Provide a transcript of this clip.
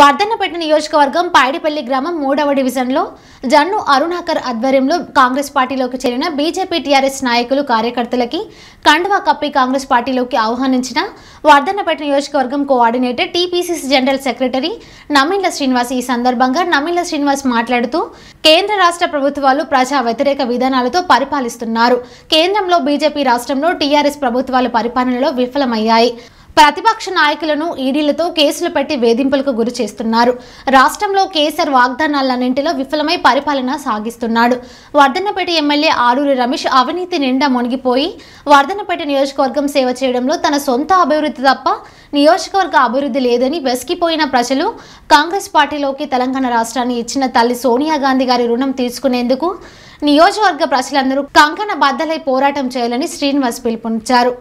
వర్ధన్నపేట నియోజకవర్గం పాయడిపల్లి గ్రామం మూడవ డివిజన్లో జన్ను అరుణాకర్ ఆధ్వర్యంలో కాంగ్రెస్ పార్టీలోకి చేరిన బీజేపీ టీఆర్ఎస్ నాయకులు కార్యకర్తలకి కండువా కప్పి కాంగ్రెస్ పార్టీలోకి ఆహ్వానించిన వర్ధన్నపేట నియోజకవర్గం coordinator TPCC general secretary Namilla Srinivas ఈ సందర్భంగా నమిళ్ల శ్రీనివాస్ మాట్లాడుతూ కేంద్ర రాష్ట్ర ప్రభుత్వాలు ప్రజా వ్యతిరేక విధానాలతో పరిపాలిస్తున్నారు కేంద్రంలో బీజేపీ రాష్ట్రంలో టీఆర్ఎస్ ప్రభుత్వాల పరిపాలనలో విఫలమయ్యాయి ప్రతిపక్ష నాయకులను ఈడీలతో కేసులు పెట్టి వేధింపులకు గురి చేస్తున్నారు రాష్ట్రంలో కేసర్ వాగ్దానాలన్నింటిలో విఫలమై పరిపాలన సాగిస్తున్నాడు వర్ధన్నపేట ఎమ్మెల్యే ఆరూరి రమేష్ అవినీతి నిండా మునిగిపోయి వర్ధన్నపేట నియోజకవర్గం సేవ చేయడంలో తన సొంత అభివృద్ధి తప్ప నియోజకవర్గ అభివృద్ధి లేదని వెసికిపోయిన ప్రజలు కాంగ్రెస్ పార్టీలోకి తెలంగాణ రాష్ట్రాన్ని ఇచ్చిన తల్లి సోనియా గాంధీ గారి రుణం తీర్చుకునేందుకు నియోజకవర్గ ప్రజలందరూ కంకణ బద్దలై పోరాటం చేయాలని శ్రీనివాస్ పిలుపునిచ్చారు